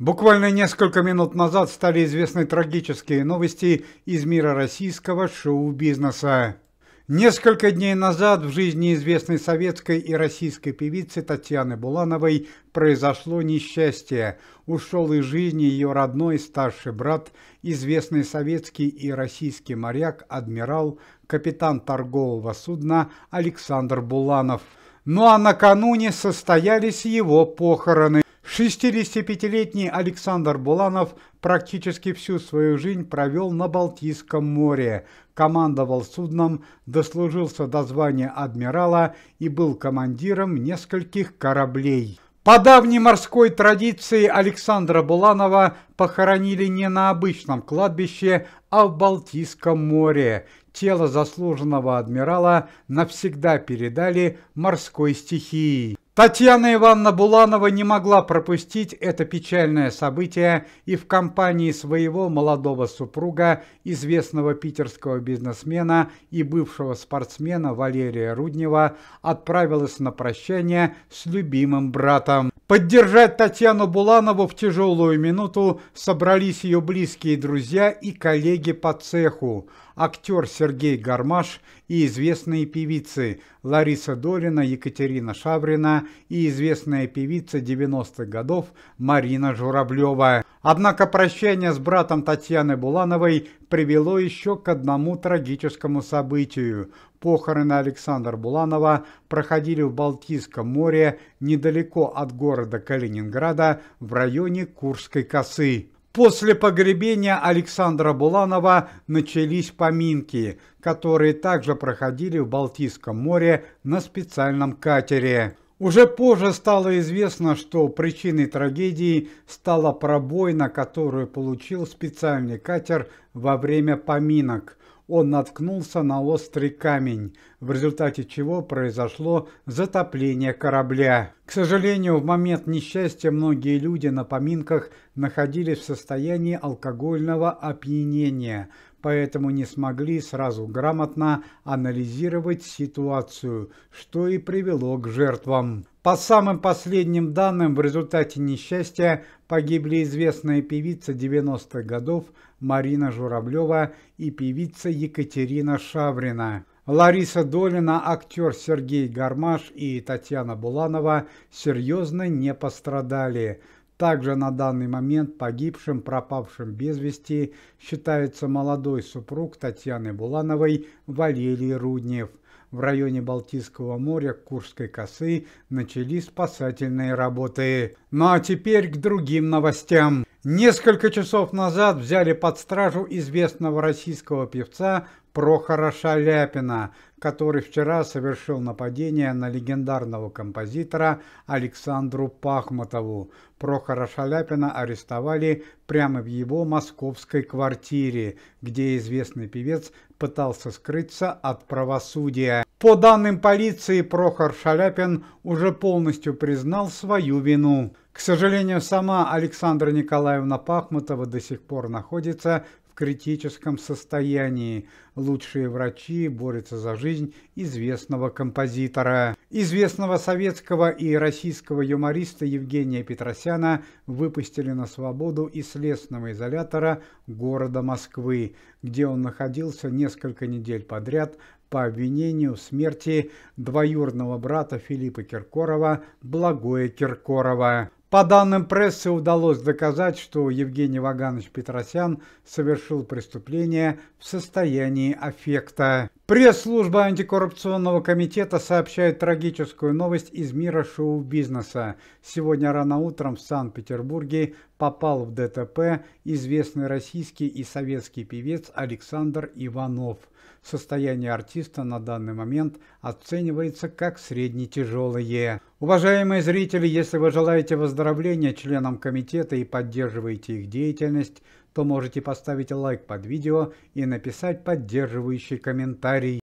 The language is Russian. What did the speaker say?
Буквально несколько минут назад стали известны трагические новости из мира российского шоу-бизнеса. Несколько дней назад в жизни известной советской и российской певицы Татьяны Булановой произошло несчастье. Ушел из жизни ее родной старший брат, известный советский и российский моряк, адмирал, капитан торгового судна Александр Буланов. Ну а накануне состоялись его похороны. 65-летний Александр Буланов практически всю свою жизнь провел на Балтийском море, командовал судном, дослужился до звания адмирала и был командиром нескольких кораблей. По давней морской традиции Александра Буланова похоронили не на обычном кладбище, а в Балтийском море. Тело заслуженного адмирала навсегда передали морской стихии. Татьяна Ивановна Буланова не могла пропустить это печальное событие и в компании своего молодого супруга, известного питерского бизнесмена и бывшего спортсмена Валерия Руднева, отправилась на прощание с любимым братом. Поддержать Татьяну Буланову в тяжелую минуту собрались ее близкие друзья и коллеги по цеху актер Сергей Гармаш и известные певицы Лариса Долина, Екатерина Шаврина, и известная певица 90-х годов Марина Журавлева. Однако прощание с братом Татьяны Булановой привело еще к одному трагическому событию. Похороны Александра Буланова проходили в Балтийском море недалеко от города Калининграда в районе Курской косы. После погребения Александра Буланова начались поминки, которые также проходили в Балтийском море на специальном катере. Уже позже стало известно, что причиной трагедии стала пробоина, которую получил специальный катер во время поминок. Он наткнулся на острый камень, в результате чего произошло затопление корабля. К сожалению, в момент несчастья многие люди на поминках находились в состоянии алкогольного опьянения – поэтому не смогли сразу грамотно анализировать ситуацию, что и привело к жертвам. По самым последним данным, в результате несчастья погибли известная певица 90-х годов Марина Журавлева и певица Екатерина Шаврина. Лариса Долина, актер Сергей Гармаш и Татьяна Буланова серьезно не пострадали. Также на данный момент погибшим, пропавшим без вести считается молодой супруг Татьяны Булановой Валерий Руднев. В районе Балтийского моря Курской косы начались спасательные работы. Ну а теперь к другим новостям. Несколько часов назад взяли под стражу известного российского певца Прохора Шаляпина, который вчера совершил нападение на легендарного композитора Александру Пахматову. Прохора Шаляпина арестовали прямо в его московской квартире, где известный певец пытался скрыться от правосудия. По данным полиции, Прохор Шаляпин уже полностью признал свою вину. К сожалению, сама Александра Николаевна Пахмутова до сих пор находится в критическом состоянии. Лучшие врачи борются за жизнь известного композитора. Известного советского и российского юмориста Евгения Петросяна выпустили на свободу из следственного изолятора города Москвы, где он находился несколько недель подряд по обвинению в смерти двоюродного брата Филиппа Киркорова Благое Киркорова. По данным прессы удалось доказать, что Евгений Ваганович Петросян совершил преступление в состоянии аффекта. Пресс-служба антикоррупционного комитета сообщает трагическую новость из мира шоу-бизнеса. Сегодня рано утром в Санкт-Петербурге попал в ДТП известный российский и советский певец Александр Иванов. Состояние артиста на данный момент оценивается как средне-тяжелое. Уважаемые зрители, если вы желаете выздоровления членам комитета и поддерживаете их деятельность, то можете поставить лайк под видео и написать поддерживающий комментарий.